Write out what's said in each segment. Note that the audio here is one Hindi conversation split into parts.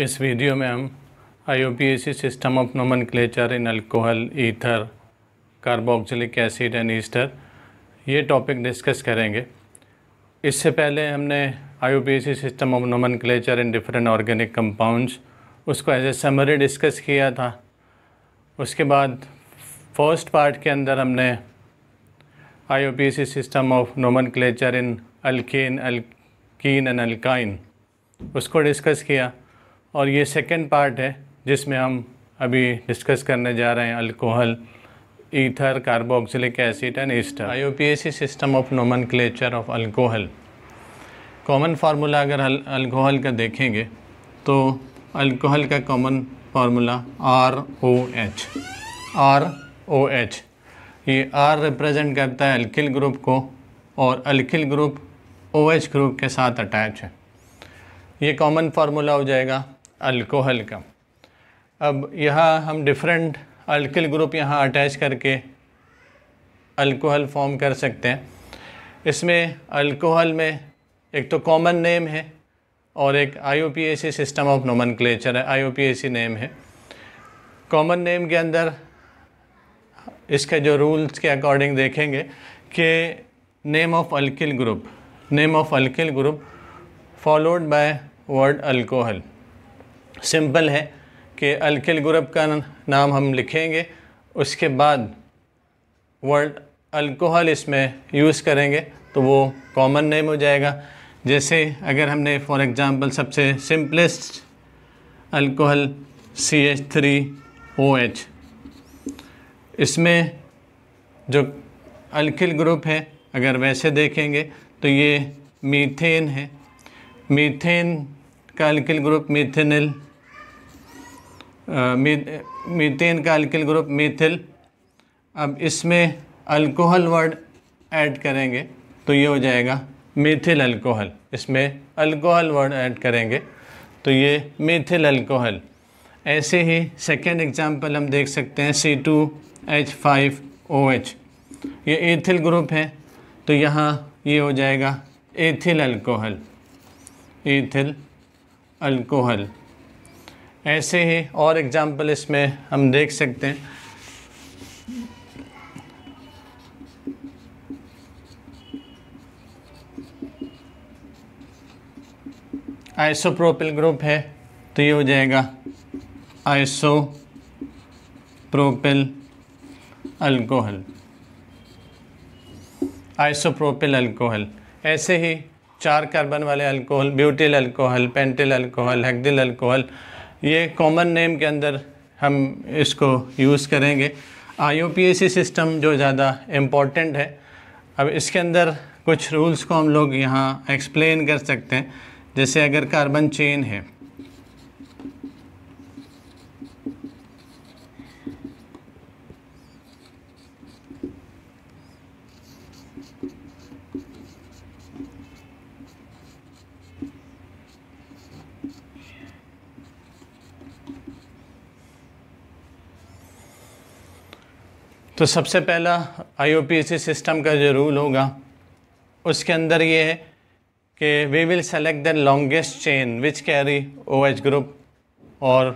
इस वीडियो में हम I system of nomenclature in alcohol ether carboxylic acid and ester ये टॉपिक डिस्कस करेंगे इससे पहले हमने I system of nomenclature in different organic compounds उसको एज ए समरी डिस्कस किया था उसके बाद फर्स्ट पार्ट के अंदर हमने I system of nomen in alkane alkene and alkyne उसको डिस्कस किया और ये सेकेंड पार्ट है जिसमें हम अभी डिस्कस करने जा रहे हैं alcohol ether carboxylic acid and ester see system of nomen of alcohol common formula अगर अल्कोहल का देखेंगे तो अल्कोहल का common formula R O H R O H ये आर रिप्रेजेंट करता है अल्किल ग्रुप को और alkyl group O H group के साथ अटैच है ये कॉमन फार्मूला हो जाएगा अल्कोहल का अब यहाँ हम डिफरेंट अल्किल ग्रुप यहाँ अटैच करके अल्कोहल फॉर्म कर सकते हैं इसमें अल्कोहल में एक तो कॉमन नेम है और एक I system of nomenclature है आई नेम है कॉमन नेम के अंदर इसके जो रूल्स के अकॉर्डिंग देखेंगे कि name of alkyl group name of alkyl group followed by word alcohol simple है कि अल्किल ग्रुप का नाम हम लिखेंगे उसके बाद वर्ड अल्कोहल इसमें यूज़ करेंगे तो वो कॉमन नेम हो जाएगा जैसे अगर हमने फॉर एग्ज़ाम्पल सबसे simplest alcohol C H three O H इसमें जो अल्किल ग्रुप है अगर वैसे देखेंगे तो ये मीथेन है मीथेन का अल्किल ग्रुप मीथेनल मीथेन का अल्किल ग्रुप मीथिल अब इसमें अल्कोहल वर्ड ऐड करेंगे तो ये हो जाएगा मीथिल अल्कोहल इसमें अल्कोहल वर्ड ऐड करेंगे तो ये मीथिल अल्कोहल ऐसे ही सेकेंड एग्जाम्पल हम देख सकते हैं C two H five O H ये एथिल ग्रुप है तो यहाँ ये हो जाएगा एथिल अल्कोहल एथिल अल्कोहल ऐसे ही और एग्ज़ाम्पल इसमें हम देख सकते हैं आइसोप्रोपिल ग्रुप है तो ये हो जाएगा isopropyl alcohol isopropyl alcohol ऐसे ही चार कार्बन वाले alcohol butyl alcohol pentyl alcohol hexyl alcohol ये कॉमन नेम के अंदर हम इसको यूज़ करेंगे आई सिस्टम जो ज़्यादा इम्पॉर्टेंट है अब इसके अंदर कुछ रूल्स को हम लोग यहाँ एक्सप्लेन कर सकते हैं जैसे अगर कार्बन चेन है तो सबसे पहला आईओपीसी सिस्टम का जो रूल होगा उसके अंदर ये है कि we will select the longest chain which carry O H group और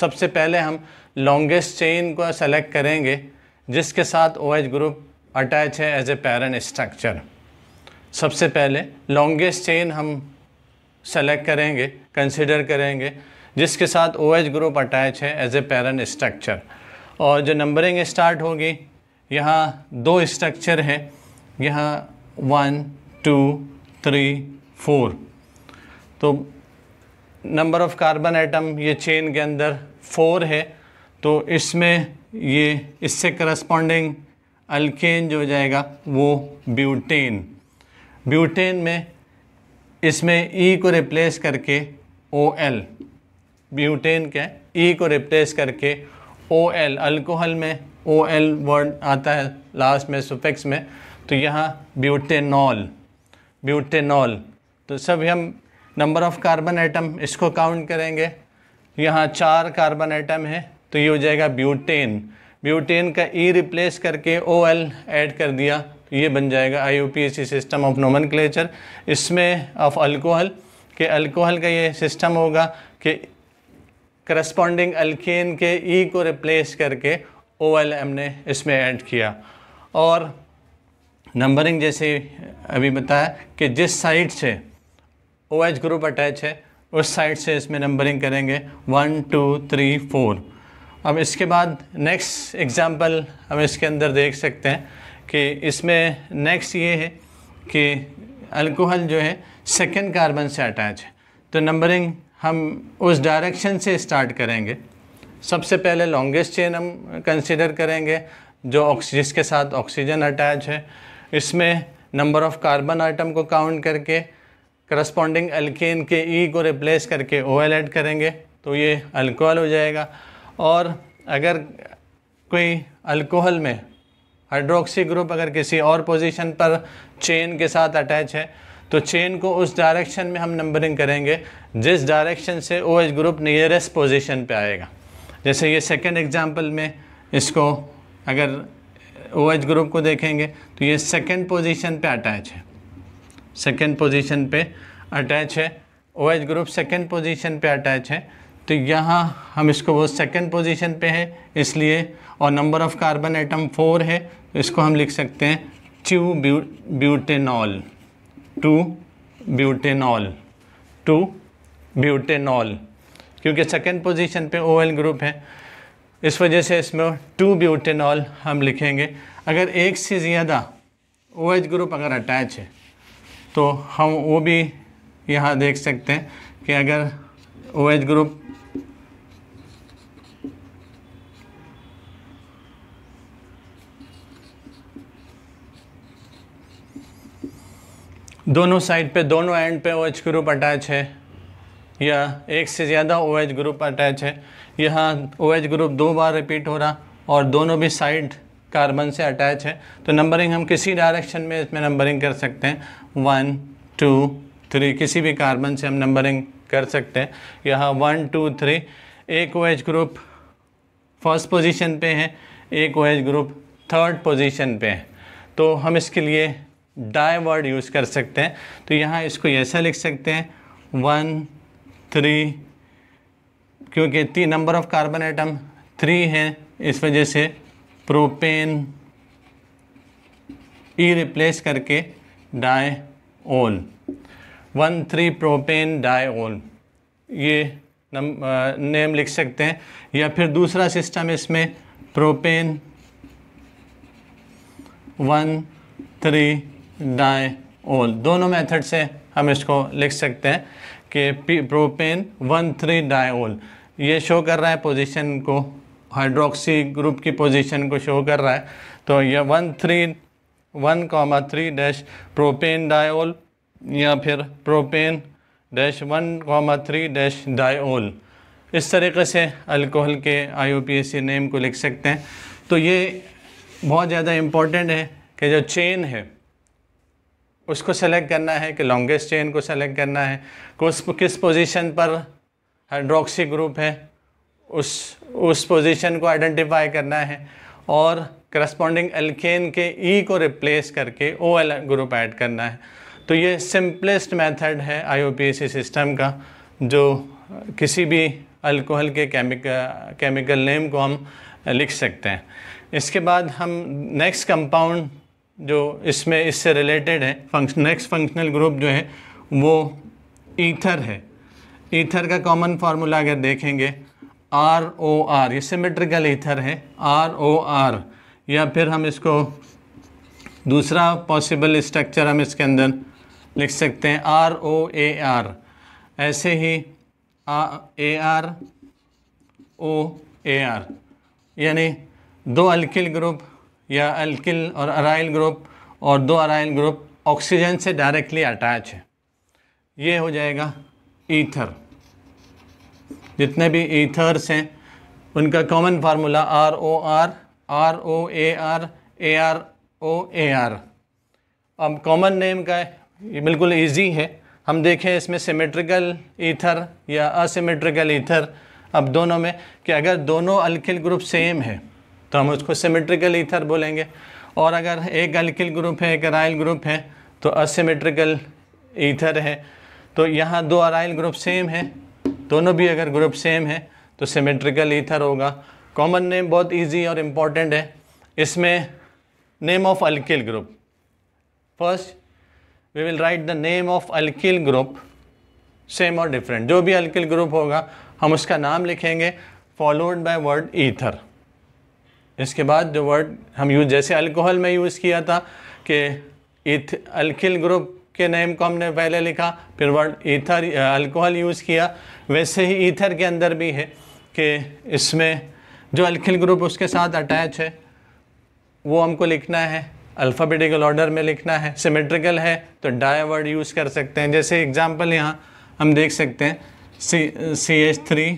सबसे पहले हम लॉन्गेस्ट चेन को सेलेक्ट करेंगे जिसके साथ ओ एच ग्रुप अटैच है एज ए पेरेंट स्ट्रक्चर सबसे पहले लॉन्गेस्ट चेन हम सेलेक्ट करेंगे कंसिडर करेंगे जिसके साथ ओ एच ग्रुप अटैच है एज ए पेरेंट स्ट्रक्चर और जो नंबरिंग स्टार्ट होगी यहाँ दो स्ट्रक्चर है यहाँ वन टू थ्री फोर तो नंबर ऑफ़ कार्बन एटम ये चेन के अंदर फोर है तो इसमें ये इससे करस्पॉन्डिंग अल्केन जो हो जाएगा वो ब्यूटेन ब्यूटेन में इसमें ई e को रिप्लेस करके ओ एल ब्यूटेन के ई e को रिप्लेस करके ओ एल अल्कोहल में ओ एल वर्ड आता है लास्ट में सुफिक्स में तो यहाँ ब्यूटेनॉल ब्यूटेनॉल तो सब हम नंबर ऑफ़ कार्बन एटम इसको काउंट करेंगे यहाँ चार कार्बन एटम है तो ये हो जाएगा ब्यूटेन ब्यूटेन का ई e रिप्लेस करके ओ एल एड कर दिया तो ये बन जाएगा I U P S C system of nomen इसमें ऑफ अल्कोहल के अल्कोहल का ये सिस्टम होगा कि करस्पॉन्डिंग अल्किन के ई e को रिप्लेस करके ओ एल हमने इसमें ऐड किया और नंबरिंग जैसे अभी बताया कि जिस साइड से ओ एच ग्रुप अटैच है उस साइड से इसमें नंबरिंग करेंगे वन टू थ्री फोर अब इसके बाद नेक्स्ट एग्ज़ाम्पल हम इसके अंदर देख सकते हैं कि इसमें नेक्स्ट ये है कि अल्कोहल जो है सेकेंड कार्बन से अटैच है तो नंबरिंग हम उस डायरेक्शन से स्टार्ट करेंगे सबसे पहले लॉन्गेस्ट चेन हम कंसिडर करेंगे जो ऑक्सी जिसके साथ ऑक्सीजन अटैच है इसमें नंबर ऑफ़ कार्बन आइटम को काउंट करके करस्पॉन्डिंग एल्केन के ई e को रिप्लेस करके ओ एल एड करेंगे तो ये अल्कोहल हो जाएगा और अगर कोई अल्कोहल में हाइड्रोक्सी ग्रुप अगर किसी और पोजीशन पर चेन के साथ अटैच है तो चेन को उस डायरेक्शन में हम नंबरिंग करेंगे जिस डायरेक्शन से O OH group nearest position पे आएगा जैसे ये सेकंड एग्जांपल में इसको अगर ओ OH ग्रुप को देखेंगे तो ये सेकंड पोजीशन पे अटैच है सेकंड पोजीशन पे अटैच है O OH group second position पे अटैच है तो यहाँ हम इसको वो सेकंड पोजीशन पे है इसलिए और number of carbon atom four है तो इसको हम लिख सकते हैं two butanol two butanol two butanol क्योंकि सेकेंड पोजिशन पे ओ ग्रुप है इस वजह से इसमें टू ब्यूटेनॉल हम लिखेंगे अगर एक से ज़्यादा ओ OH ग्रुप अगर अटैच है तो हम वो भी यहाँ देख सकते हैं कि अगर ओ OH ग्रुप दोनों साइड पे दोनों एंड पे ओ ग्रुप अटैच है या एक से ज़्यादा ओ ग्रुप अटैच है यहाँ ओ ग्रुप दो बार रिपीट हो रहा और दोनों भी साइड कार्बन से अटैच है तो नंबरिंग हम किसी डायरेक्शन में इसमें नंबरिंग कर सकते हैं वन टू थ्री किसी भी कार्बन से हम नंबरिंग कर सकते हैं यहाँ वन टू थ्री एक O H group first position पे है एक O H group third position पे है तो हम इसके लिए डाई वर्ड यूज़ कर सकते हैं तो यहाँ इसको ऐसा लिख सकते हैं वन थ्री क्योंकि तीन number of carbon atom three है इस वजह से प्रोपेन ई रिप्लेस करके diol one three propane diol ये नम, आ, नेम लिख सकते हैं या फिर दूसरा सिस्टम इसमें प्रोपेन वन थ्री डाई ओल दोनों मेथड से हम इसको लिख सकते हैं कि प्रोपेन वन थ्री ओल ये शो कर रहा है पोजीशन को हाइड्रोक्सी ग्रुप की पोजीशन को शो कर रहा है तो ये one three one comma three dash propane diol या फिर propane dash one comma three dash ol इस तरीके से अल्कोहल के आई नेम को लिख सकते हैं तो ये बहुत ज़्यादा इम्पॉर्टेंट है कि जो चेन है उसको सेलेक्ट करना है कि लॉन्गेस्ट चेन को सेलेक्ट करना है किस किस पोजीशन पर हाइड्रोक्सी ग्रुप है उस उस पोजीशन को आइडेंटिफाई करना है और करस्पॉन्डिंग एल्केन के ई e को रिप्लेस करके ओ एल ग्रुप ऐड करना है तो ये सिंपलेस्ट मेथड है आईओपीएसी सिस्टम का जो किसी भी अल्कोहल के केमिकल केमिकल नेम को हम लिख सकते हैं इसके बाद हम नेक्स्ट कंपाउंड जो इसमें इससे रिलेटेड है फंक्शन नेक्स्ट फंक्शनल ग्रुप जो है वो ईथर है ईथर का कॉमन फार्मूला अगर देखेंगे आर ओ आर ये सिमेट्रिकल ईथर है आर ओ आर या फिर हम इसको दूसरा पॉसिबल स्ट्रक्चर हम इसके अंदर लिख सकते हैं आर ओ ए आर ऐसे ही ए आर ओ ए आर यानी दो अल्किल ग्रुप या अल्किल और अराइल ग्रुप और दो अराइल ग्रुप ऑक्सीजन से डायरेक्टली अटैच है ये हो जाएगा ईथर जितने भी ईथर्स हैं उनका common formula R O R R O A R A R O A R अब कॉमन नेम का ये बिल्कुल इजी है हम देखें इसमें सिमेट्रिकल ईथर या असिमेट्रिकल ईथर अब दोनों में कि अगर दोनों अल्किल ग्रुप सेम है तो हम उसको सिमेट्रिकल ईथर बोलेंगे और अगर एक अल्किल ग्रुप है एक अराइल ग्रुप है तो असिमेट्रिकल ईथर है तो यहाँ दो अराइल ग्रुप सेम है दोनों भी अगर ग्रुप सेम है तो सिमेट्रिकल ईथर होगा कॉमन नेम बहुत इजी और इम्पॉर्टेंट है इसमें name of alkyl group first we will write the name of alkyl group same और डिफरेंट जो भी अल्किल ग्रुप होगा हम उसका नाम लिखेंगे फॉलोड बाय वर्ड ईथर इसके बाद जो वर्ड हम यूज जैसे अल्कोहल में यूज़ किया था कि इथ अल्किल ग्रुप के नेम को हमने पहले लिखा फिर वर्ड ईथर अल्कोहल यूज़ किया वैसे ही ईथर के अंदर भी है कि इसमें जो अल्किल ग्रुप उसके साथ अटैच है वो हमको लिखना है अल्फ़ाबेटिकल ऑर्डर में लिखना है सिमेट्रिकल है तो डाय वर्ड यूज़ कर सकते हैं जैसे एग्जांपल यहाँ हम देख सकते हैं C C H three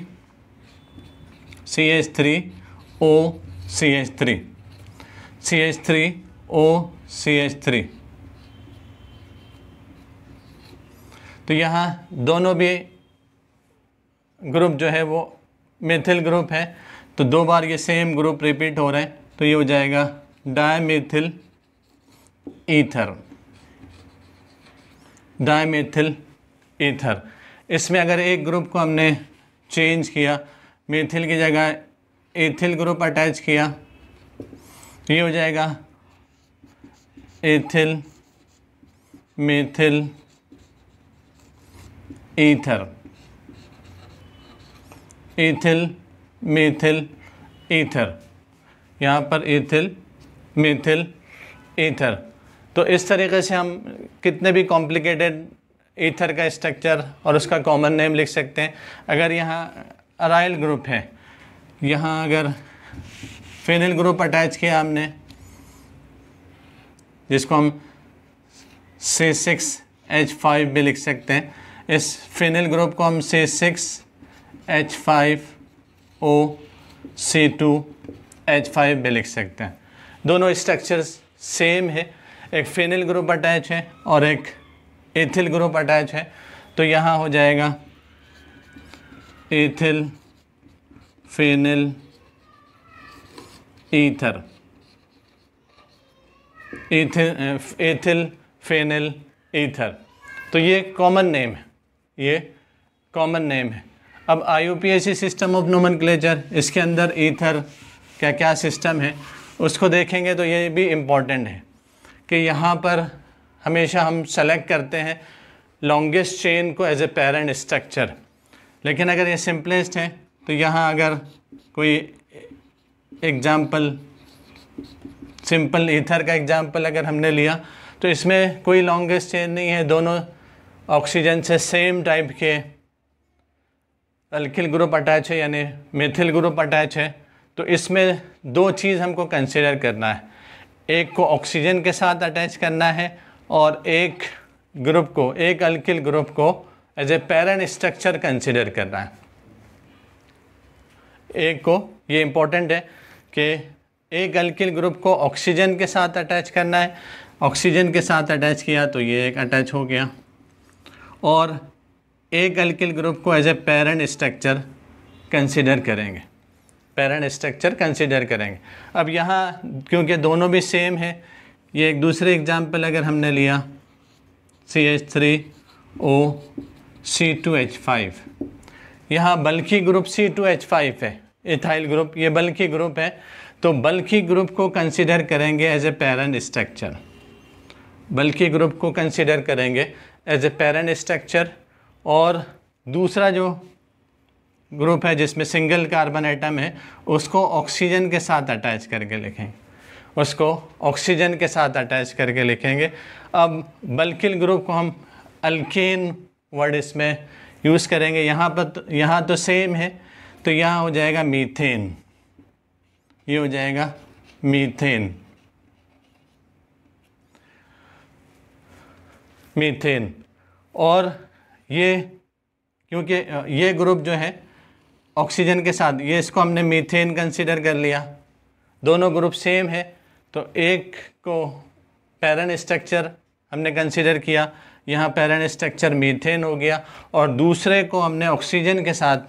C H three O C H three C H three O C H three तो यहाँ दोनों भी ग्रुप जो है वो मेथिल ग्रुप है तो दो बार ये सेम ग्रुप रिपीट हो रहे हैं तो ये हो जाएगा डायमेथिल ईथर डायमेथिल ईथर इसमें अगर एक ग्रुप को हमने चेंज किया मेथिल की जगह एथिल ग्रुप अटैच किया ये हो जाएगा ethyl methyl ether ethyl methyl ether यहाँ पर एथिल मेथिल ईथर तो इस तरीके से हम कितने भी कॉम्प्लिकेटेड ईथर का स्ट्रक्चर और उसका कॉमन नेम लिख सकते हैं अगर यहाँ अराइल ग्रुप है यहाँ अगर फेनिल ग्रुप अटैच किया हमने जिसको हम से सिक्स एच फाइव भी लिख सकते हैं इस फेनिल ग्रुप को हम C six H five O C two H five भी लिख सकते हैं दोनों स्ट्रक्चर्स सेम है एक फेनिल ग्रुप अटैच है और एक एथिल ग्रुप अटैच है तो यहाँ हो जाएगा ethyl phenyl ether ethyl phenol phenyl ether तो ये कॉमन नेम है ये कॉमन नेम है अब आई सिस्टम ऑफ नोमन इसके अंदर ईथर क्या क्या सिस्टम है उसको देखेंगे तो ये भी इम्पॉर्टेंट है कि यहाँ पर हमेशा हम सेलेक्ट करते हैं लॉन्गेस्ट चेन को एज ए पेरेंट स्ट्रक्चर लेकिन अगर ये सिंपलेस्ट है तो यहाँ अगर कोई एग्जाम्पल सिंपल ईथर का एग्जाम्पल अगर हमने लिया तो इसमें कोई लॉन्गेस्ट चेन नहीं है दोनों ऑक्सीजन से सेम टाइप के अल्किल ग्रुप अटैच है यानी मिथिल ग्रुप अटैच है तो इसमें दो चीज़ हमको कंसिडर करना है एक को ऑक्सीजन के साथ अटैच करना है और एक ग्रुप को एक अल्किल ग्रुप को as a parent structure consider करना है एक को ये इम्पोर्टेंट है कि एक अल्किल ग्रुप को ऑक्सीजन के साथ अटैच करना है ऑक्सीजन के साथ अटैच किया तो ये एक अटैच हो गया और एक अल्किल ग्रुप को as a parent structure consider करेंगे पेरेंट स्ट्रक्चर कंसिडर करेंगे अब यहाँ क्योंकि दोनों भी सेम है ये एक दूसरे एग्जाम्पल अगर हमने लिया C H three O C two H five यहाँ bulky group C two H five है इथाइल ग्रुप ये बल्कि ग्रुप है तो बल्कि ग्रुप को कंसिडर करेंगे as a parent structure bulky group को कंसिडर करेंगे एज ए पेरेंट स्ट्रक्चर और दूसरा जो ग्रुप है जिसमें सिंगल कार्बन आइटम है उसको ऑक्सीजन के साथ अटैच करके लिखेंगे उसको ऑक्सीजन के साथ अटैच करके लिखेंगे अब बल्किल ग्रुप को हम अल्किन वर्ड इसमें यूज़ करेंगे यहाँ पर तो- यहाँ तो सेम है तो यहाँ हो जाएगा मीथेन ये हो जाएगा मीथेन मीथेन और ये क्योंकि ये ग्रुप जो है ऑक्सीजन के साथ ये इसको हमने मीथेन कंसिडर कर लिया दोनों ग्रुप सेम है तो एक को पैरन स्ट्रक्चर हमने कंसिडर किया यहाँ पैरेंट स्ट्रक्चर मीथेन हो गया और दूसरे को हमने ऑक्सीजन के साथ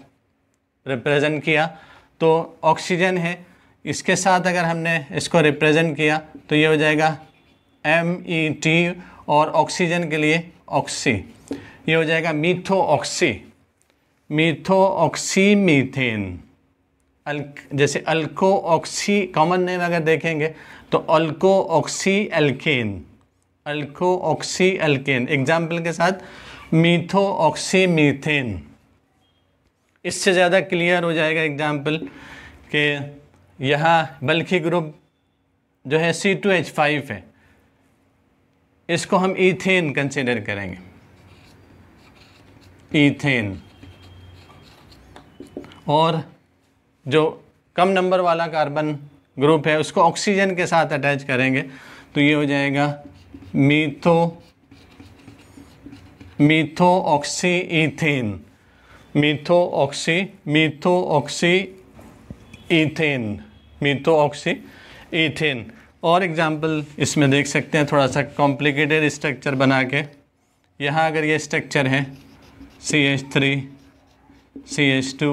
रिप्रेजेंट किया तो ऑक्सीजन है इसके साथ अगर हमने इसको रिप्रेजेंट किया तो ये हो जाएगा एम ई टी और ऑक्सीजन के लिए ऑक्सी ये हो जाएगा methoxy methoxy methane alk जैसे अल्को ऑक्सी कॉमन नेम अगर देखेंगे तो alkoxy alkane alkoxy alkane example के साथ मीथो ऑक्सी मीथेन इससे ज़्यादा क्लियर हो जाएगा एग्जाम्पल कि यहाँ बल्कि ग्रुप जो है सी टू एच फाइव है इसको हम ईथेन कंसिडर करेंगे ईथेन और जो कम नंबर वाला कार्बन ग्रुप है उसको ऑक्सीजन के साथ अटैच करेंगे तो ये हो जाएगा metho methoxy methoxy methoxy methoxy ethane और एग्जाम्पल इसमें देख सकते हैं थोड़ा सा कॉम्प्लिकेटेड स्ट्रक्चर बना के यहाँ अगर ये स्ट्रक्चर है C H three C H two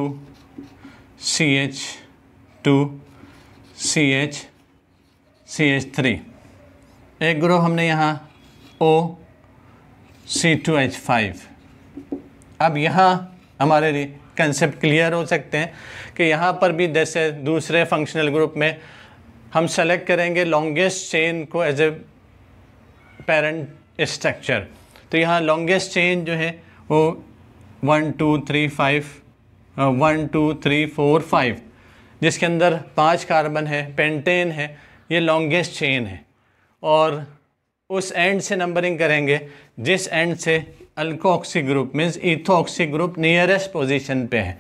C H two C H C H three एक ग्रुप हमने यहाँ O C two H five अब यहाँ हमारे लिए कंसेप्ट क्लियर हो सकते हैं कि यहाँ पर भी जैसे दूसरे फंक्शनल ग्रुप में हम सेलेक्ट करेंगे लॉन्गेस्ट चेन को एज ए पेरेंट स्ट्रक्चर तो यहाँ लॉन्गेस्ट चेन जो है वो one two three five one two three four five जिसके अंदर पांच कार्बन है पेंटेन है ये लॉन्गेस्ट चेन है और उस एंड से नंबरिंग करेंगे जिस एंड से alkoxy group means ethoxy group nearest position पे है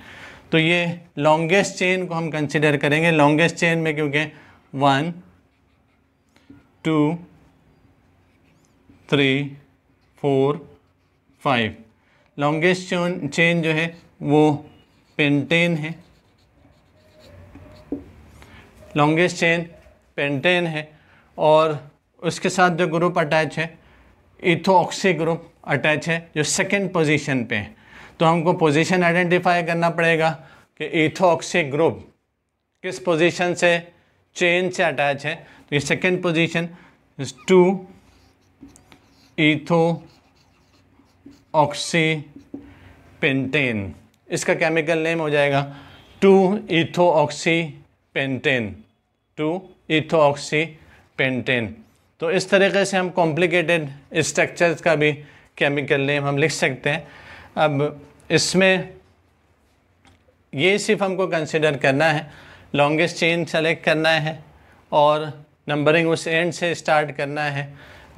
तो ये लॉन्गेस्ट चेन को हम कंसिडर करेंगे लॉन्गेस्ट चेन में क्योंकि one two three four five longest chain जो है वो पेंटेन है लॉन्गेस्ट चेन पेंटेन है और उसके साथ जो ग्रुप अटैच है इथोक्सी ग्रुप अटैच है जो सेकेंड पोजिशन पे है तो हमको पोजिशन आइडेंटिफाई करना पड़ेगा कि इथोक्सी ग्रुप किस पोजिशन से चेन से अटैच है तो ये second position two ethoxy pentane इसका केमिकल नेम हो जाएगा two ethoxy pentane two ethoxy pentane तो इस तरीके से हम कॉम्प्लिकेटेड स्ट्रक्चर्स का भी केमिकल नेम हम लिख सकते हैं अब इसमें ये सिर्फ हमको कंसिडर करना है लॉन्गेस्ट चेन सेलेक्ट करना है और नंबरिंग उस एंड से स्टार्ट करना है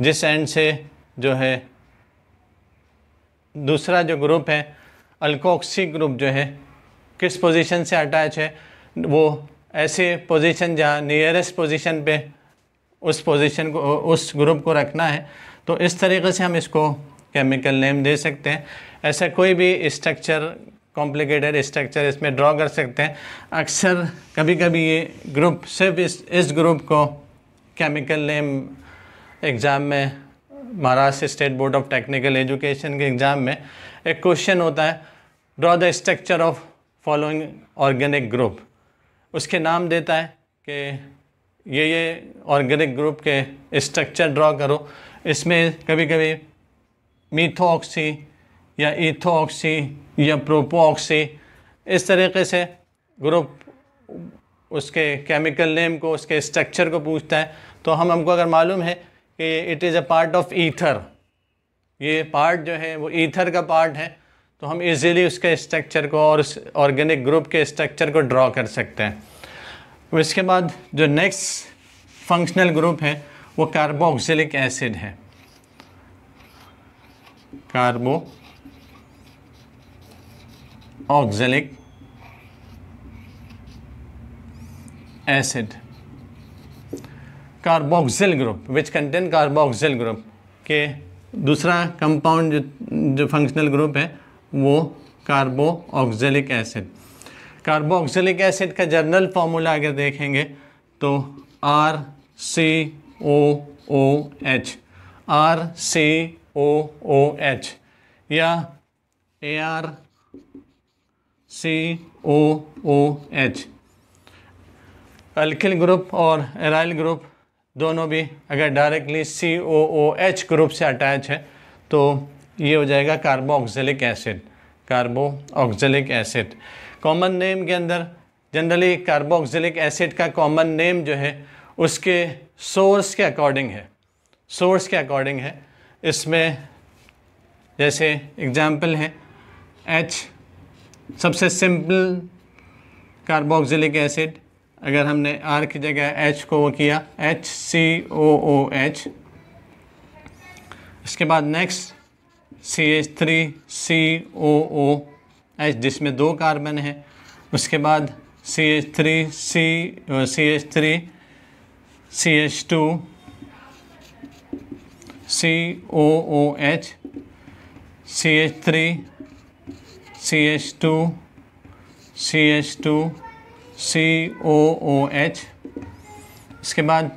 जिस एंड से जो है दूसरा जो ग्रुप है अल्कोक्सी ग्रुप जो है किस पोजीशन से अटैच है वो ऐसे पोजीशन जहाँ नियरेस्ट पोजीशन पे उस पोजीशन को उस ग्रुप को रखना है तो इस तरीके से हम इसको केमिकल नेम दे सकते हैं ऐसा कोई भी स्ट्रक्चर कॉम्प्लिकेटेड स्ट्रक्चर इसमें ड्रॉ कर सकते हैं अक्सर कभी कभी ये ग्रुप सिर्फ इस इस ग्रुप को केमिकल नेम एग्ज़ाम में Maharashtra state board of technical education के एग्ज़ाम में एक क्वेश्चन होता है draw the structure of following organic group उसके नाम देता है कि ये ये ऑर्गेनिक ग्रुप के स्ट्रक्चर ड्रॉ करो इसमें कभी कभी मीथो या ईथो या प्रोपो ऑक्सी इस तरीके से ग्रुप उसके केमिकल नेम को उसके स्ट्रक्चर को पूछता है तो हम हमको अगर मालूम है कि it is a part of ether ये पार्ट जो है वो ईथर का पार्ट है तो हम इजीली उसके स्ट्रक्चर को और उस ऑर्गेनिक ग्रुप के स्ट्रक्चर को ड्रॉ कर सकते हैं इसके बाद जो नेक्स्ट फंक्शनल ग्रुप है वो कार्बोक्सिलिक एसिड है carboxylic acid carboxyl group which contain carboxyl group के दूसरा कंपाउंड जो जो फंक्शनल ग्रुप है वो carboxylic acid carboxylic acid का जर्नल फॉर्मूला अगर देखेंगे तो R C O O H R C O O H या A R C O O H alkyl group और एराइल ग्रुप दोनों भी अगर directly C O O H group से अटैच है तो ये हो जाएगा carboxylic acid carboxylic acid common name के अंदर जनरली कार्बोक्सिलिक एसिड का कॉमन नेम जो है उसके सोर्स के अकॉर्डिंग है सोर्स के अकॉर्डिंग है इसमें जैसे एग्जाम्पल है एच सबसे सिंपल कार्बोक्सिलिक एसिड अगर हमने आर की जगह एच को वो किया H C O O H इसके बाद next C H three C O O H जिसमें दो कार्बन है उसके बाद C H three C C H three C H two C O O H C H three C H two C H two C O O H इसके बाद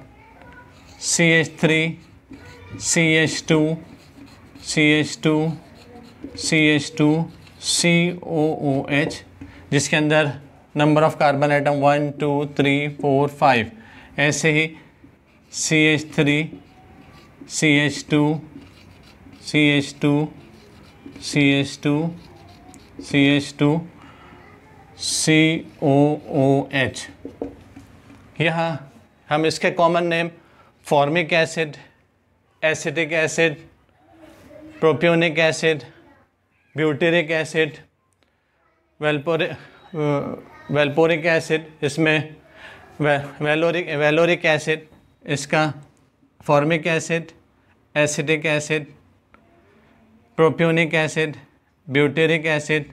C H three C H two C H two C H two C O O H जिसके अंदर number of carbon atom one two three four five ऐसे ही C H three C H two C H two C H two C H two C O O H यहाँ हम इसके common name formic acid acetic acid propionic acid butyric acid वेल्पोर वेल्पोरिक एसिड इसमें वेलोरिक वेलोरिक एसिड इसका formic acid acidic acid propionic acid butyric acid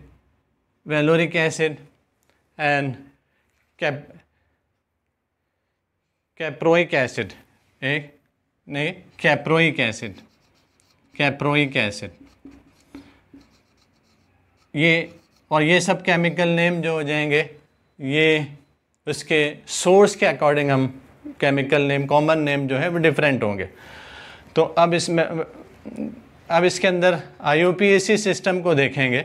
valeric acid and cap caproic acid एक नहीं कैप्रोइक एसिड कैप्रोइक एसिड ये और ये सब केमिकल नेम जो हो जाएंगे ये उसके सोर्स के अकॉर्डिंग हम केमिकल नेम कॉमन नेम जो है वो डिफरेंट होंगे तो अब इसमें अब इसके अंदर आई सिस्टम को देखेंगे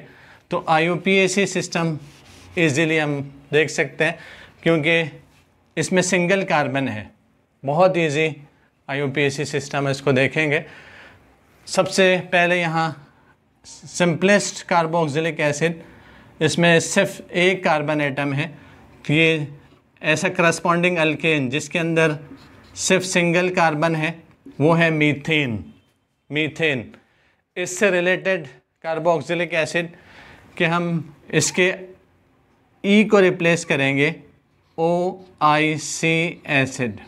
तो आई सिस्टम ईजीली हम देख सकते हैं क्योंकि इसमें सिंगल कार्बन है बहुत इजी आई सिस्टम है इसको देखेंगे सबसे पहले यहाँ सिंपलेस्ट कार्बोक्सिलिक एसिड इसमें सिर्फ एक कार्बन एटम है ये ऐसा करस्पॉन्डिंग अल्केन जिसके अंदर सिर्फ सिंगल कार्बन है वो है मीथेन मीथेन इससे रिलेटेड कार्बोक्सिलिक एसिड कि हम इसके ई e को रिप्लेस करेंगे O I C acid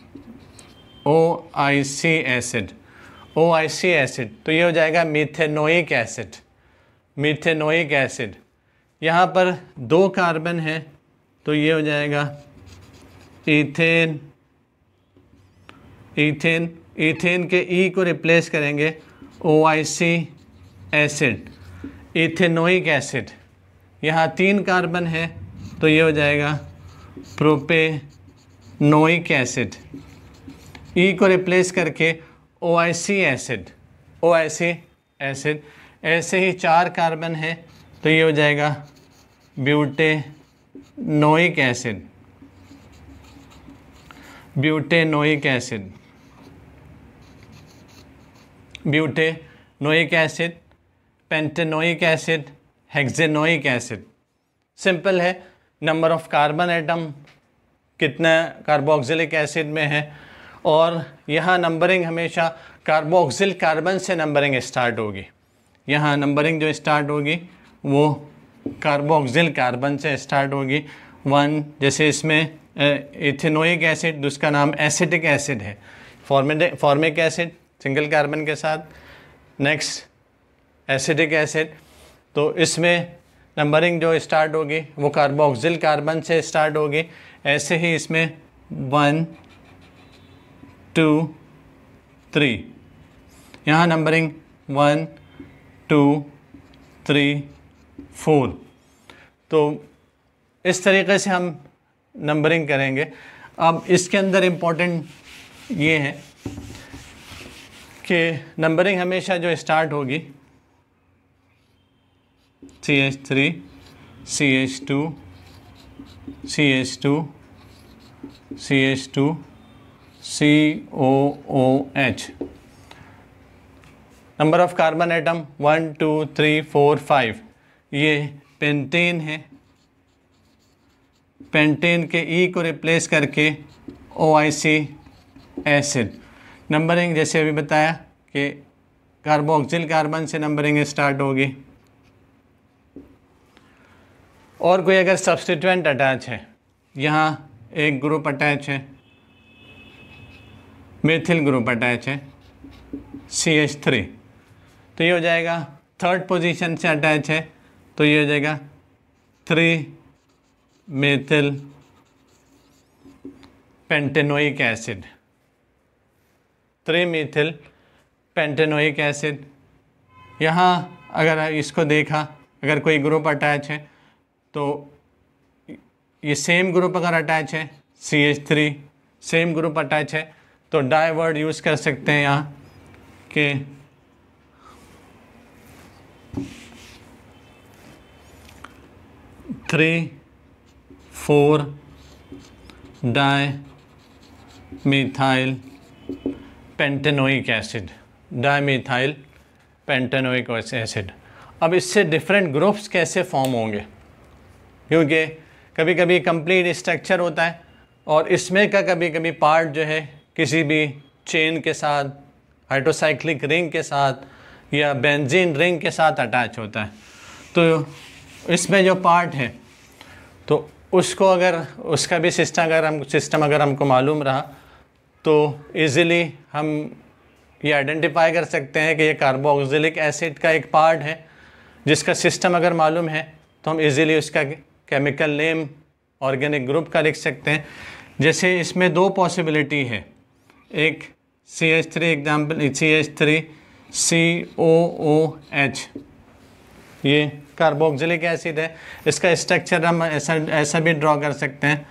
O I C acid O I C acid तो ये हो जाएगा मीथेनोइक एसिड मिथेनोइक एसिड यहाँ पर दो कार्बन है तो ये हो जाएगा इथेन इथेन इथेन के ई e को रिप्लेस करेंगे O I C acid ethanoic acid यहाँ तीन कार्बन है तो ये हो जाएगा प्रोपेनोइक एसिड ई को रिप्लेस करके ओ I C acid O I C acid ऐसे ही चार कार्बन है तो ये हो जाएगा butanoic acid butanoic acid butanoic acid pentanoic acid hexanoic acid simple है नंबर ऑफ कार्बन एटम कितना कार्बोक्सिलिक एसिड में है और यहाँ नंबरिंग हमेशा कार्बोक्सिल कार्बन से नंबरिंग स्टार्ट होगी यहाँ नंबरिंग जो स्टार्ट होगी वो कार्बोक्सिल कार्बन से स्टार्ट होगी वन जैसे इसमें इथेनोइक एसिड दूसरा नाम एसिटिक एसिड है फॉर्मिक एसिड सिंगल कार्बन के साथ नेक्स्ट एसिडिक एसिड तो इसमें नंबरिंग जो स्टार्ट होगी वो कार्बोक्सिल कार्बन से स्टार्ट होगी ऐसे ही इसमें वन टू थ्री यहाँ numbering one two three four तो इस तरीके से हम नंबरिंग करेंगे अब इसके अंदर इम्पोर्टेंट ये है कि नंबरिंग हमेशा जो स्टार्ट होगी C H three C H two C H two C H two C O O H number of carbon atom one two three four five ये पेंटेन है पेंटेन के ई e को रिप्लेस करके ओ आई सी एसिड नंबरिंग जैसे अभी बताया कि कार्बोक्सिल कार्बन से नंबरिंग स्टार्ट होगी और कोई अगर सब्सटिटेंट अटैच है यहाँ एक ग्रुप अटैच है मेथिल ग्रुप अटैच है सी एच थ्री तो ये हो जाएगा थर्ड पोजीशन से अटैच है तो ये हो जाएगा three methyl pentanoic acid three methyl pentanoic acid यहाँ अगर इसको देखा अगर कोई ग्रुप अटैच है तो ये सेम ग्रुप अगर अटैच है C H three same group attach है तो डाई वर्ड यूज़ कर सकते हैं यहाँ के three four dimethyl pentanoic acid dimethyl pentanoic acid अब इससे डिफरेंट ग्रुप्स कैसे फॉर्म होंगे क्योंकि कभी कभी कंप्लीट स्ट्रक्चर होता है और इसमें का कभी कभी पार्ट जो है किसी भी चेन के साथ हाइड्रोसाइक्लिक रिंग के साथ या बेंजीन रिंग के साथ अटैच होता है तो इसमें जो पार्ट है तो उसको अगर उसका भी सिस्टम अगर हम सिस्टम अगर हमको मालूम रहा तो ईज़िली हम ये आइडेंटिफाई कर सकते हैं कि ये कार्बोक्सिलिक एसिड का एक पार्ट है जिसका सिस्टम अगर मालूम है तो हम इजीली उसका केमिकल नेम ऑर्गेनिक ग्रुप का लिख सकते हैं जैसे इसमें दो पॉसिबिलिटी है एक C H three example C H three C O O H ये कार्बोक्जिलिक एसिड है इसका स्ट्रक्चर हम ऐसा ऐसा भी ड्रॉ कर सकते हैं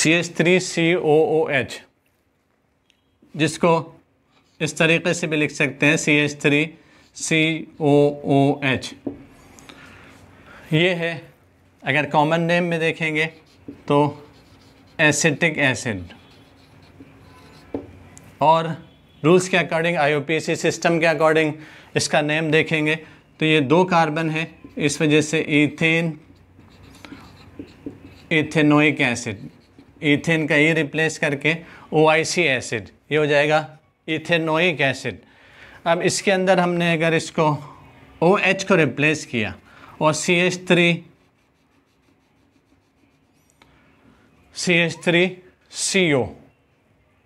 C H three C O O H जिसको इस तरीके से भी लिख सकते हैं C H three C O O H ये है अगर कॉमन नेम में देखेंगे तो एसिटिक एसिड और रूल्स के अकॉर्डिंग आई सिस्टम के अकॉर्डिंग इसका नेम देखेंगे तो ये दो कार्बन है इस वजह से ईथेन इथेनोइक एसिड ईथेन का ई रिप्लेस करके ओ एसिड ये हो जाएगा इथेनोइक एसिड अब इसके अंदर हमने अगर इसको ओ OH को रिप्लेस किया और C H three C H three C O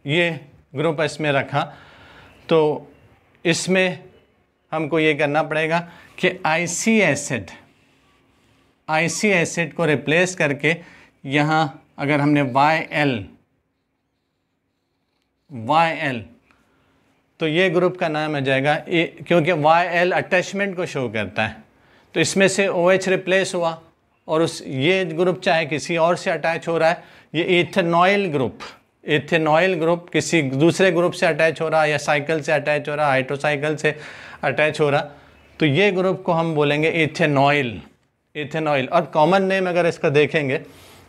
ये ग्रुप इसमें रखा तो इसमें हमको ये करना पड़ेगा कि आईसी एसिड आईसी एसिड को रिप्लेस करके यहाँ अगर हमने वाई एल वाई एल तो ये ग्रुप का नाम आ जाएगा ए, क्योंकि वाई एल अटैचमेंट को शो करता है तो इसमें से ओ OH एच रिप्लेस हुआ और उस ये ग्रुप चाहे किसी और से अटैच हो रहा है ये इथेनॉइल ग्रुप इथेनॉइल ग्रुप किसी दूसरे ग्रुप से अटैच हो रहा या साइकिल से अटैच हो रहा हाइड्रोसाइकिल से अटैच हो रहा तो ये ग्रुप को हम बोलेंगे इथेनॉइल इथेनॉइल और कॉमन नेम अगर इसका देखेंगे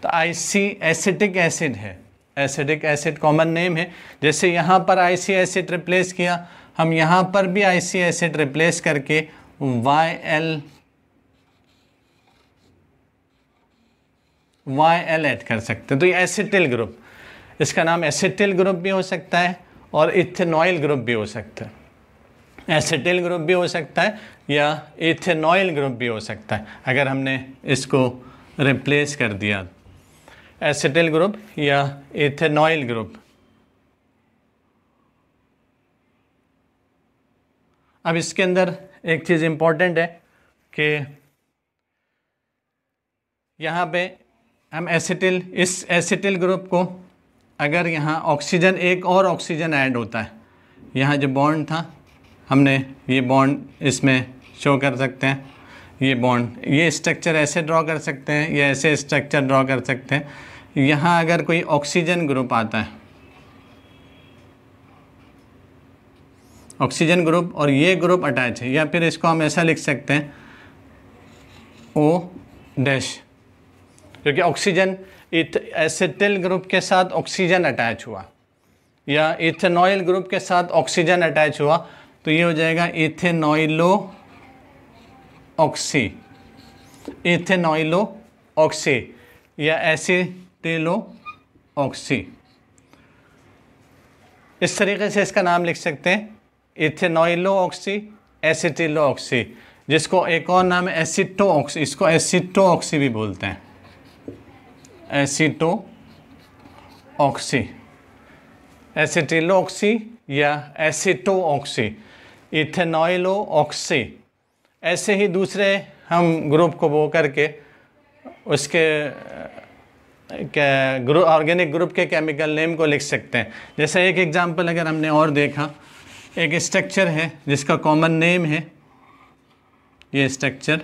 तो आईसी एसिटिक एसिड है एसिडिक एसिड कॉमन नेम है जैसे यहाँ पर आईसी एसिड रिप्लेस किया हम यहाँ पर भी आईसी एसिड रिप्लेस करके Y L Y L add कर सकते हैं तो ये एसिटिल ग्रुप इसका नाम एसिटिल ग्रुप भी हो सकता है और इथेनॉइल ग्रुप भी हो सकता है एसिटिल ग्रुप भी हो सकता है या इथेनॉइल ग्रुप भी हो सकता है अगर हमने इसको रिप्लेस कर दिया एसिटिल ग्रुप या इथेनॉइल ग्रुप अब इसके अंदर एक चीज़ इम्पॉर्टेंट है कि यहाँ पे हम एसिटिल इस एसिटिल ग्रुप को अगर यहाँ ऑक्सीजन एक और ऑक्सीजन ऐड होता है यहाँ जो बॉन्ड था हमने ये बॉन्ड इसमें शो कर सकते हैं ये बॉन्ड ये स्ट्रक्चर ऐसे ड्रॉ कर सकते हैं या ऐसे स्ट्रक्चर ड्रॉ कर सकते हैं यहाँ अगर कोई ऑक्सीजन ग्रुप आता है ऑक्सीजन ग्रुप और ये ग्रुप अटैच है या फिर इसको हम ऐसा लिख सकते हैं ओ डैश क्योंकि ऑक्सीजन इथ एसिटिल ग्रुप के साथ ऑक्सीजन अटैच हुआ या इथेनॉइल ग्रुप के साथ ऑक्सीजन अटैच हुआ तो ये हो जाएगा इथेनॉइलो ऑक्सी इथेनॉइलो ऑक्सी या एसिटिलो ऑक्सी इस तरीके से इसका नाम लिख सकते हैं इथेनॉइलो ऑक्सी एसिटिलो ऑक्सी जिसको एक और नाम है एसिटो ऑक्सी इसको एसिटो ऑक्सी भी बोलते हैं एसीटो ऑक्सी एसिटिलो ऑक्सी या एसिटो ऑक्सी इथेनॉइलो ऑक्सी ऐसे ही दूसरे हम ग्रुप को बो करके उसके ग्रुप ऑर्गेनिक ग्रुप के केमिकल नेम को लिख सकते हैं जैसे एक एग्जांपल अगर हमने और देखा एक स्ट्रक्चर है जिसका कॉमन नेम है ये स्ट्रक्चर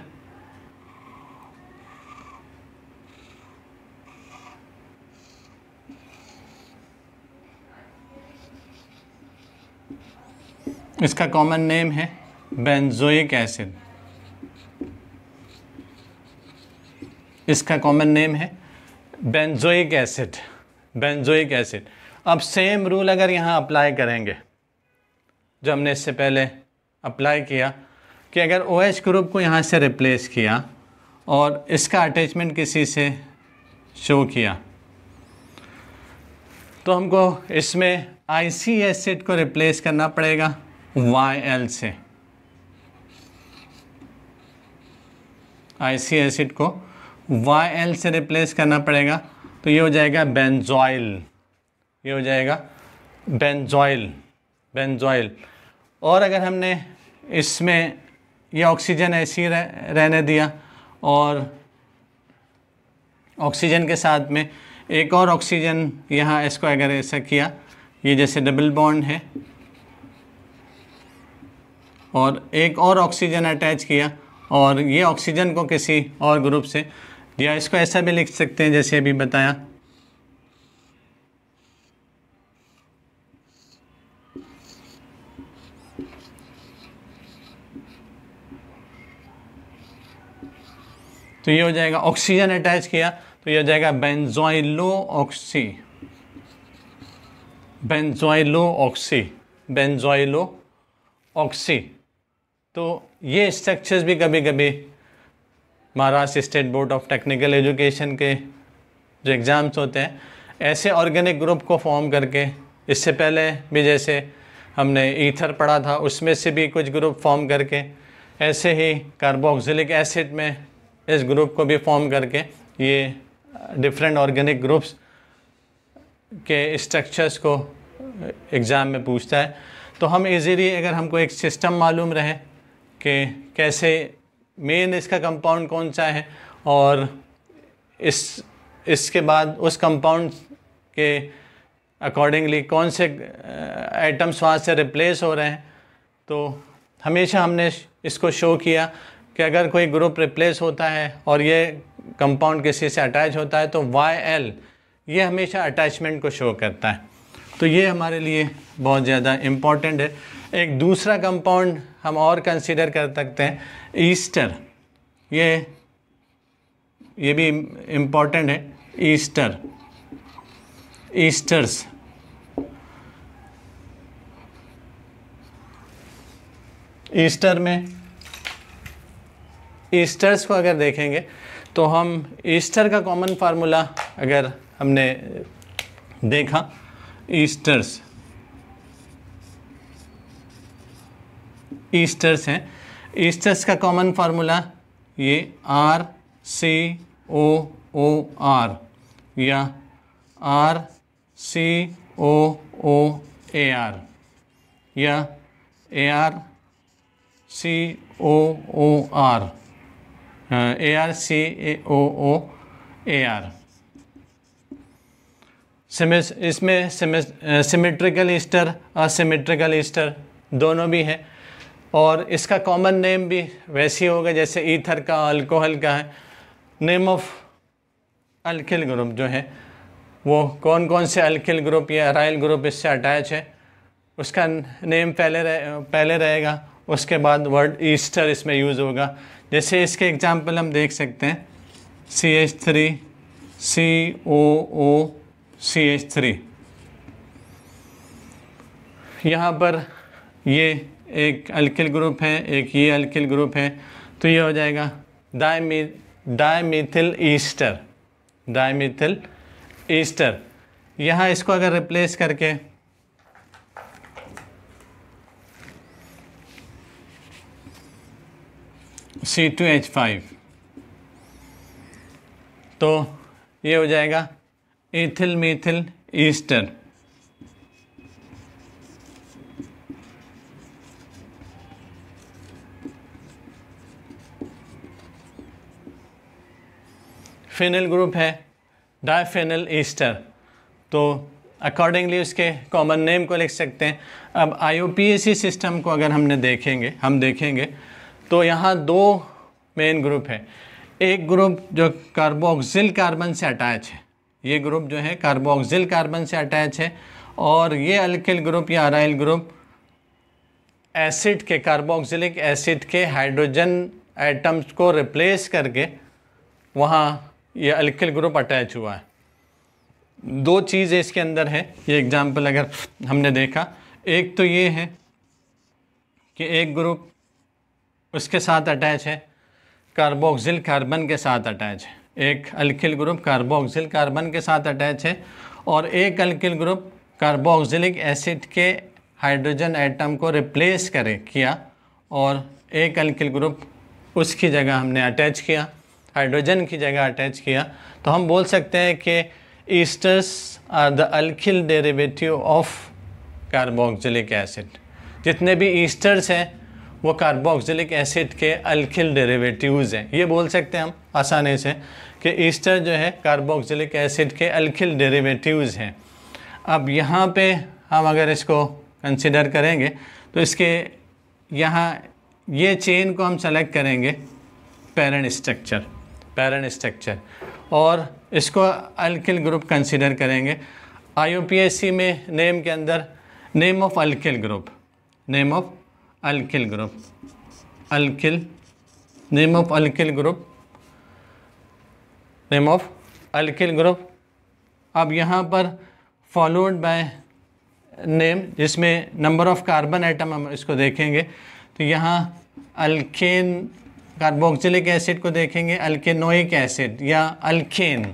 इसका कॉमन नेम है बेंजोइक एसिड इसका कॉमन नेम है बेंजोइक एसिड बेंजोइक एसिड अब सेम रूल अगर यहाँ अप्लाई करेंगे जो हमने इससे पहले अप्लाई किया कि अगर ओ OH ग्रुप को यहाँ से रिप्लेस किया और इसका अटैचमेंट किसी से शो किया तो हमको इसमें आईसी एसिड को रिप्लेस करना पड़ेगा वाई एल से आईसी एसिड को वाई एल से रिप्लेस करना पड़ेगा तो ये हो जाएगा बेंजॉइल ये हो जाएगा बेंजॉइल बेंजॉइल और अगर हमने इसमें ये ऑक्सीजन ऐसी रह, रहने दिया और ऑक्सीजन के साथ में एक और ऑक्सीजन यहाँ इसको अगर ऐसा किया ये जैसे डबल बॉन्ड है और एक और ऑक्सीजन अटैच किया और ये ऑक्सीजन को किसी और ग्रुप से या इसको ऐसा भी लिख सकते हैं जैसे अभी बताया तो ये हो जाएगा ऑक्सीजन अटैच किया तो ये हो जाएगा benzoyloxy benzoyloxy benzoyloxy तो ये स्ट्रक्चर्स भी कभी कभी Maharashtra state board of technical education के जो एग्ज़ाम्स होते हैं ऐसे ऑर्गेनिक ग्रुप को फॉर्म करके इससे पहले भी जैसे हमने ईथर पढ़ा था उसमें से भी कुछ ग्रुप फॉर्म करके ऐसे ही कार्बोक्सिलिक एसिड में इस ग्रुप को भी फॉर्म करके ये डिफरेंट ऑर्गेनिक ग्रुप्स के स्ट्रक्चर्स को एग्ज़ाम में पूछता है तो हम इजीली अगर हमको एक सिस्टम मालूम रहे कि कैसे मेन इसका कंपाउंड कौन सा है और इस इसके बाद उस कंपाउंड के अकॉर्डिंगली कौन से आइटम्स वहाँ से रिप्लेस हो रहे हैं तो हमेशा हमने इसको शो किया कि अगर कोई ग्रुप रिप्लेस होता है और ये कंपाउंड किसी से अटैच होता है तो वाई एल ये हमेशा अटैचमेंट को शो करता है तो ये हमारे लिए बहुत ज़्यादा इम्पॉर्टेंट है एक दूसरा कंपाउंड हम और कंसिडर कर सकते हैं ईस्टर ये ये भी इम्पॉर्टेंट है ईस्टर ईस्टर्स ईस्टर में ईस्टर्स को अगर देखेंगे तो हम ईस्टर का कॉमन फार्मूला अगर हमने देखा ईस्टर्स ईस्टर्स हैं ईस्टर्स का कॉमन फार्मूला ये R C O O R या R C O O A R या A R C O O R A R C A O O A R इसमें सिमेट्रिकल ईस्टर असिमेट्रिकल ईस्टर दोनों भी है और इसका कॉमन नेम भी वैसे ही होगा जैसे ईथर का अल्कोहल का है नेम ऑफ अल्किल ग्रुप जो है वो कौन कौन से अल्किल ग्रुप या अराइल ग्रुप इससे अटैच है उसका नेम पहले रहे पहले रहेगा उसके बाद वर्ड ईस्टर इसमें यूज़ होगा जैसे इसके एग्जाम्पल हम देख सकते हैं C H three C O O C H three यहाँ पर ये एक अल्किल ग्रुप है एक ये अल्किल ग्रुप है तो ये हो जाएगा डायमी डायमिथिल ईस्टर डायमिथिल ईस्टर यहाँ इसको अगर रिप्लेस करके सी टू एच फाइव तो ये हो जाएगा ethyl methyl ester phenyl group है डायफेनल ईस्टर तो अकॉर्डिंगली उसके कॉमन नेम को लिख सकते हैं अब आई सिस्टम को अगर हमने देखेंगे हम देखेंगे तो यहाँ दो मेन ग्रुप है एक ग्रुप जो कार्बोक्सिल कार्बन से अटैच है ये ग्रुप जो है कार्बोक्सिल कार्बन से अटैच है और ये अल्किल ग्रुप या अराइल ग्रुप एसिड के कार्बोक्सिलिक एसिड के हाइड्रोजन एटम्स को रिप्लेस करके वहाँ ये अलखिल ग्रुप अटैच हुआ है दो चीज़ें इसके अंदर है ये एग्ज़ाम्पल अगर हमने देखा एक तो ये है कि एक ग्रुप उसके साथ अटैच है कार्बोक्सिल कार्बन के साथ अटैच है एक अलखिल ग्रुप कार्बोक्सिल कार्बन के साथ अटैच है और एक अल्किल ग्रुप कार्बोक्सिलिक एसिड के हाइड्रोजन एटम को रिप्लेस करे किया और एक अल्किल ग्रुप उसकी जगह हमने अटैच किया हाइड्रोजन की जगह अटैच किया तो हम बोल सकते हैं कि esters are the alkyl derivative of carboxylic acid जितने भी ईस्टर्स हैं वो कार्बोक्जिलिक एसिड के अल्खिल डेरिवेटिव्स हैं ये बोल सकते हैं हम आसानी से कि ईस्टर जो है कार्बोक्जिलिक एसिड के अल्खिल डेरिवेटिव्स हैं अब यहाँ पे हम अगर इसको कंसिडर करेंगे तो इसके यहाँ ये चेन को हम सेलेक्ट करेंगे पेरेंट स्ट्रक्चर पैरेंट स्ट्रक्चर और इसको अल्किल ग्रुप कंसिडर करेंगे आई में नेम के अंदर name of alkyl group name of alkyl group alkyl name of alkyl group name of alkyl group अब यहाँ पर फॉलोड बाय नेम जिसमें नंबर ऑफ कार्बन आइटम हम इसको देखेंगे तो यहाँ अल्केन कार्बोक्सिलिक एसिड को देखेंगे अल्केनोइक एसिड या अल्केन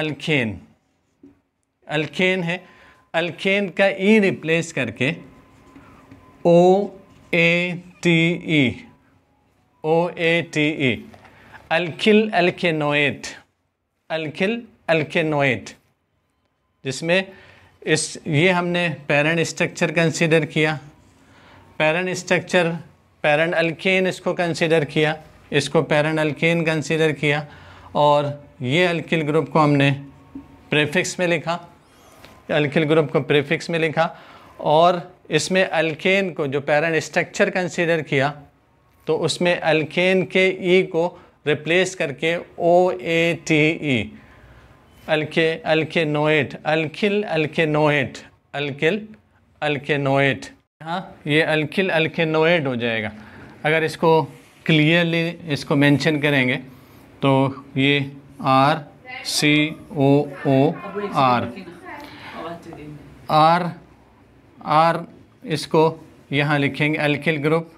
अल्केन अल्केन है अल्केन का ई e रिप्लेस करके O A T E O A T E alkyl alkanoate alkyl alkanoate जिसमें इस ये हमने पैरन स्ट्रक्चर कंसिडर किया पैरन स्ट्रक्चर पैरन अल्केन इसको कंसिडर किया इसको पैरन अल्केन कंसिडर किया और ये अल्किल ग्रुप को हमने प्रेफिक्स में लिखा अल्किल ग्रुप को प्रेफिक्स में लिखा और इसमें अल्केन को जो पैरन स्ट्रक्चर कंसिडर किया तो उसमें अल्केन के ई e को रिप्लेस करके O A T E alkanoate alkyl नोएट अल्किल अल्के नोएट हाँ ये अल्किल अल्किनोएड हो जाएगा अगर इसको क्लियरली इसको मेंशन करेंगे तो ये R C O O R R R इसको यहाँ लिखेंगे अल्किल ग्रुप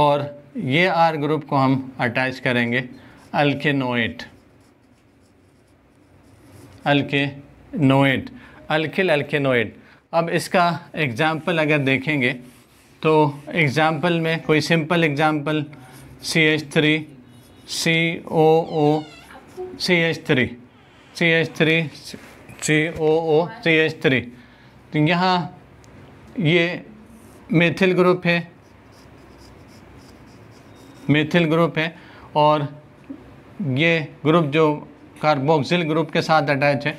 और ये आर ग्रुप को हम अटैच करेंगे अल्किनोएट अल्के नोएट अल्किल अल्किनोएट अब इसका एग्ज़ाम्पल अगर देखेंगे तो एग्ज़ाम्पल में कोई simple example C H three C O O C H three C H three C O O C H three तो यहाँ ये मेथिल ग्रुप है मेथिल ग्रुप है और ये ग्रुप जो कार्बोक्सिल ग्रुप के साथ अटैच है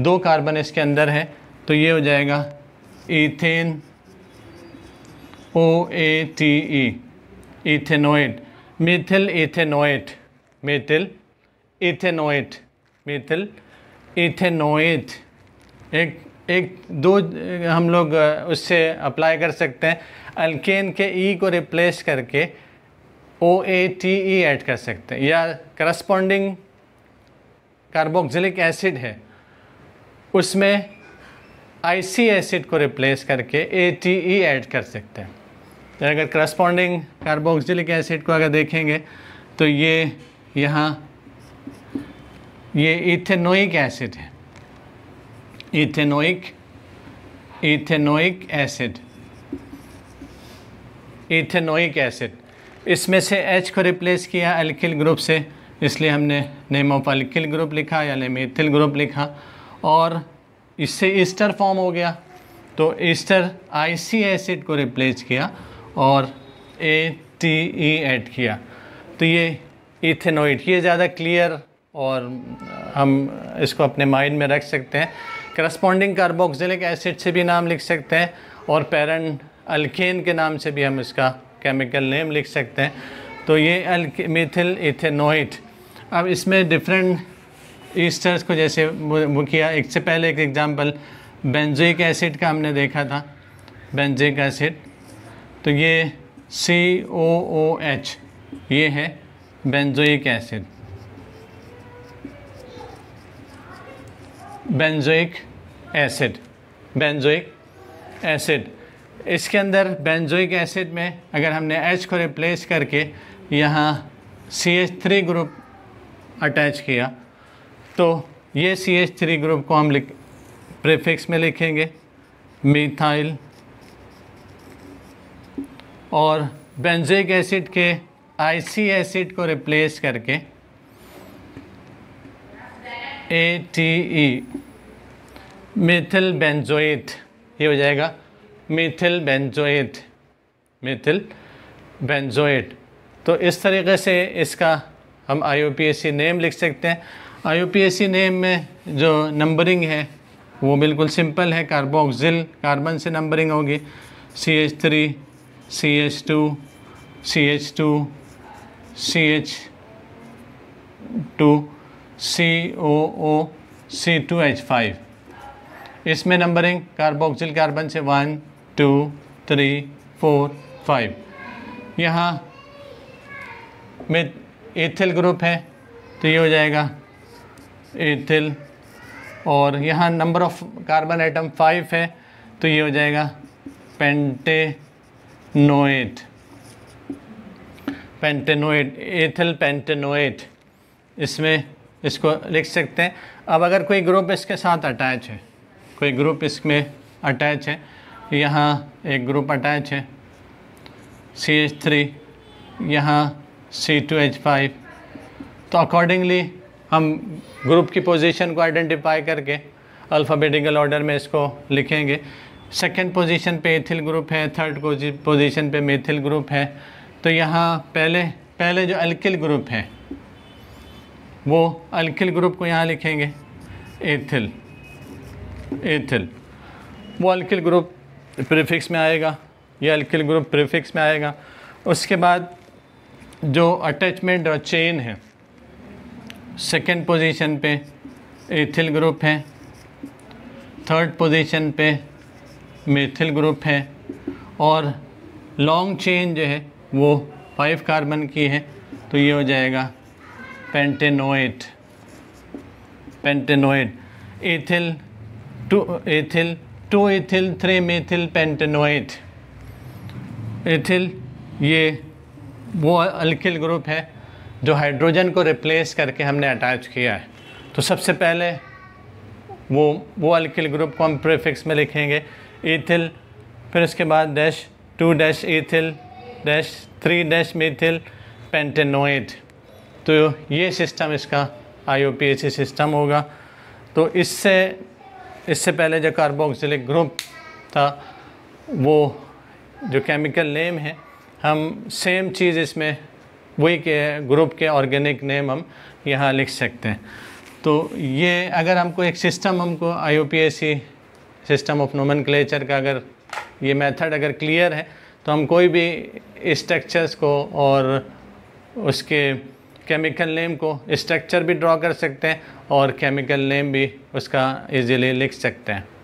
दो कार्बन इसके अंदर है तो ये हो जाएगा ethane O A T E ethanoate methyl ethanoate methyl ethanoate methyl ethanoate एक एक दो हम लोग उससे अप्लाई कर सकते हैं अल्केन के ई e को रिप्लेस करके O A T E add कर सकते हैं या करस्पॉन्डिंग कार्बोक्सिलिक एसिड है उसमें आईसी एसिड को रिप्लेस करके ए टी ई ऐड कर सकते हैं तो अगर करस्पॉन्डिंग कार्बोक्सिलिक एसिड को अगर देखेंगे तो ये यहाँ ये इथेनोइक एसिड है ethanoic ethanoic acid ethanoic acid इसमें से H को रिप्लेस किया एल्किल ग्रुप से इसलिए हमने नेम ऑफ एल्किल ग्रुप लिखा या नेम इथिल ग्रुप लिखा और इससे ईस्टर फॉर्म हो गया तो ईस्टर आईसी एसिड को रिप्लेस किया और ए टी ई एड किया तो ये इथेनोइड ये ज़्यादा क्लियर और हम इसको अपने माइंड में रख सकते हैं करस्पॉन्डिंग कार्बोक्सिलिक एसिड से भी नाम लिख सकते हैं और पेरेंट अल्केन के नाम से भी हम इसका केमिकल नेम लिख सकते हैं तो ये मिथिल इथेनोइट अब इसमें डिफरेंट ईस्टर्स को जैसे वो किया एक से पहले एक एग्जांपल बेंजोइक एसिड का हमने देखा था बेंजोइक एसिड तो ये सी ओ ओ एच ये है benzoic acid benzoic acid benzoic acid इसके अंदर बेंजोइक एसिड में अगर हमने एच को रिप्लेस करके यहाँ C H three group attach किया तो ये सी एच थ्री ग्रुप को हम लिख प्रेफिक्स में लिखेंगे मिथाइल और बेंजोइक एसिड के आईसी एसिड को रिप्लेस करके A T E methyl benzoate ये हो जाएगा मिथिल बेंजोएट मिथिल बेंजोएट तो इस तरीके से इसका हम आई नेम लिख सकते हैं आई नेम में जो नंबरिंग है वो बिल्कुल सिंपल है कार्बोक्सिल कार्बन से नंबरिंग होगी C H three C H two C H two C H two C O O C two H five इसमें नंबरिंग कार्बोक्सिल कार्बन से one two three four five यहाँ में एथिल ग्रुप है तो ये हो जाएगा एथिल और यहाँ number of carbon atom five है तो ये हो जाएगा पेंटे पेंटेनोएट पेंटेनोएट एथिल पेंटेनोएट इसमें इसको लिख सकते हैं अब अगर कोई ग्रुप इसके साथ अटैच है कोई ग्रुप इसमें अटैच है यहाँ एक ग्रुप अटैच है सी एच थ्री यहाँ सी टू एच फाइव तो अकॉर्डिंगली हम ग्रुप की पोजीशन को आइडेंटिफाई करके अल्फ़ाबेटिकल ऑर्डर में इसको लिखेंगे सेकेंड पोजीशन पे एथिल ग्रुप है थर्ड पोजीशन पे मेथिल ग्रुप है तो यहाँ पहले पहले जो अल्किल ग्रुप है वो अल्किल ग्रुप को यहाँ लिखेंगे एथिल एथिल वो अल्किल ग्रुप प्रीफिक्स में आएगा ये अल्किल ग्रुप प्रीफिक्स में आएगा उसके बाद जो अटैचमेंट और चेन है सेकेंड पोजीशन पे एथिल ग्रुप है थर्ड पोजीशन पे मेथिल ग्रुप है और लॉन्ग चेन जो है वो फाइव कार्बन की है तो ये हो जाएगा pentanoate pentanoate ethyl two ethyl two ethyl three methyl pentanoate ethyl ये वो अल्किल ग्रुप है जो हाइड्रोजन को रिप्लेस करके हमने अटैच किया है तो सबसे पहले वो वो अल्किल ग्रुप को हम प्रीफिक्स में लिखेंगे एथिल फिर उसके बाद dash two dash ethyl dash three dash methyl pentanoate तो ये सिस्टम इसका आई सिस्टम होगा तो इससे इससे पहले जो कार्बोक्सिलिक ग्रुप था वो जो केमिकल नेम है हम सेम चीज़ इसमें वही के ग्रुप के ऑर्गेनिक नेम हम यहाँ लिख सकते हैं तो ये अगर हमको एक सिस्टम हमको आई सिस्टम ऑफ नोमन का अगर ये मेथड अगर क्लियर है तो हम कोई भी स्ट्रक्चर्स को और उसके केमिकल नेम को स्ट्रक्चर भी ड्रॉ कर सकते हैं और केमिकल नेम भी उसका इजीली लिख सकते हैं